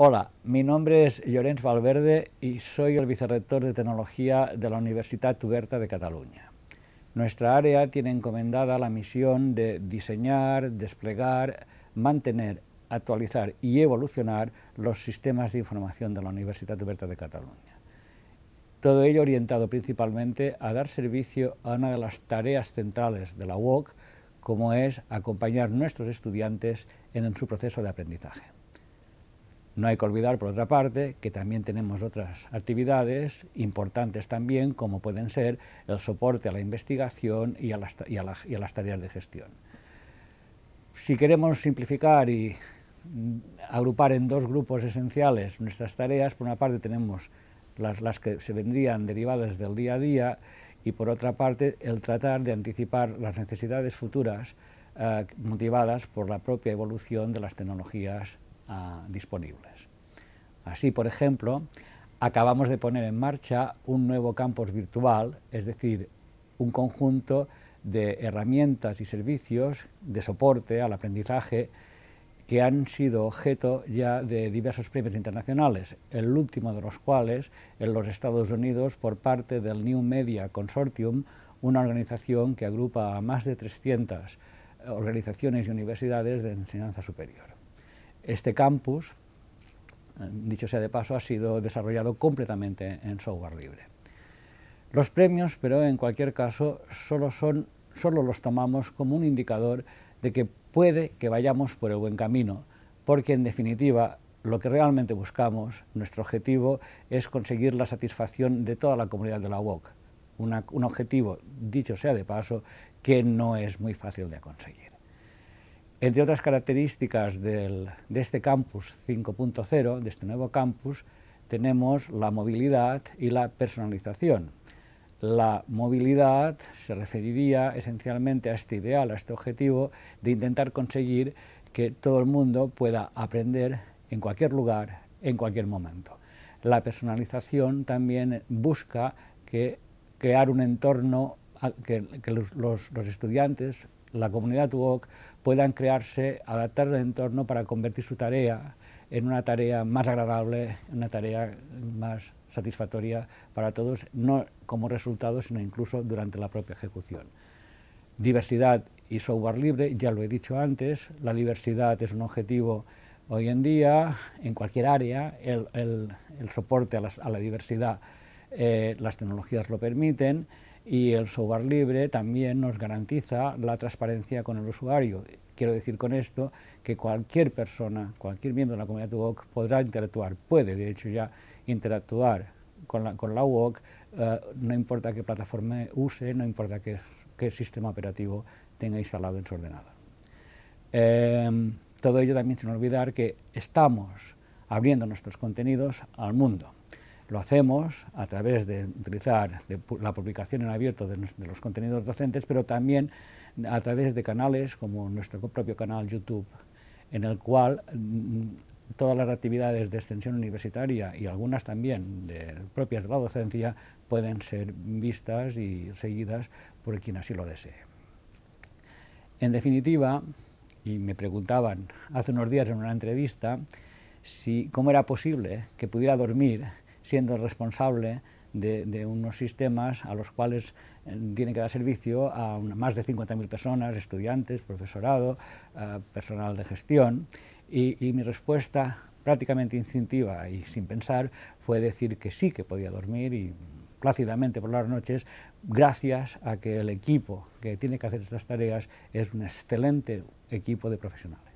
Hola, mi nombre es Llorenç Valverde y soy el vicerrector de Tecnología de la Universitat Tuberta de Cataluña. Nuestra área tiene encomendada la misión de diseñar, desplegar, mantener, actualizar y evolucionar los sistemas de información de la Universitat tuberta de Cataluña. Todo ello orientado principalmente a dar servicio a una de las tareas centrales de la UOC, como es acompañar a nuestros estudiantes en su proceso de aprendizaje. No hay que olvidar, por otra parte, que también tenemos otras actividades importantes también, como pueden ser el soporte a la investigación y a las, tareas de gestión. Si queremos simplificar y mm, agrupar en dos grupos esenciales nuestras tareas, por una parte tenemos las, que se vendrían derivadas del día a día y por otra parte el tratar de anticipar las necesidades futuras eh, motivadas por la propia evolución de las tecnologías Ah, disponibles. Así, por ejemplo, acabamos de poner en marcha un nuevo campus virtual, es decir, un conjunto de herramientas y servicios de soporte al aprendizaje que han sido objeto ya de diversos premios internacionales, el último de los cuales en los Estados Unidos por parte del New Media Consortium, una organización que agrupa a más de 300 eh, organizaciones y universidades de enseñanza superior. Este campus, dicho sea de paso, ha sido desarrollado completamente en software libre. Los premios, pero en cualquier caso, solo, los tomamos como un indicador de que puede que vayamos por el buen camino, porque en definitiva lo que realmente buscamos, nuestro objetivo, es conseguir la satisfacción de toda la comunidad de la UOC, un objetivo, dicho sea de paso, que no es muy fácil de conseguir. Entre otras características de este campus 5.0, de este nuevo campus, tenemos la movilidad y la personalización. La movilidad se referiría esencialmente a este ideal, a este objetivo de intentar conseguir que todo el mundo pueda aprender en cualquier lugar, en cualquier momento. La personalización también busca que crear un entorno que, los, estudiantes, la comunidad UOC, puedan crearse, adaptar el entorno para convertir su tarea en una tarea más agradable, una tarea más satisfactoria para todos, no como resultado, sino incluso durante la propia ejecución. Diversidad y software libre, ya lo he dicho antes, la diversidad es un objetivo hoy en día, en cualquier área, el, soporte a, la diversidad, eh, las tecnologías lo permiten, y el software libre también nos garantiza la transparencia con el usuario. Quiero decir con esto que cualquier persona, cualquier miembro de la comunidad UOC podrá interactuar, puede de hecho ya interactuar con la, con UOC, eh, no importa qué plataforma use, no importa qué, sistema operativo tenga instalado en su ordenador. Em, todo ello también sin olvidar que estamos abriendo nuestros contenidos al mundo. Lo hacemos a través de utilizar la publicación en abierto de, los contenidos docentes, pero también a través de canales como nuestro propio canal YouTube, en el cual mm, todas las actividades de extensión universitaria y algunas también propias de la docencia pueden ser vistas y seguidas por quien así lo desee. En definitiva, y me preguntaban hace unos días en una entrevista cómo era posible que pudiera dormir siendo responsable de, unos sistemas a los cuales eh, tiene que dar servicio a más de 50.000 personas, estudiantes, profesorado, eh, personal de gestión. Y, y, mi respuesta prácticamente instintiva y sin pensar fue decir que sí que podía dormir y plácidamente por las noches gracias a que el equipo que tiene que hacer estas tareas es un excelente equipo de profesionales.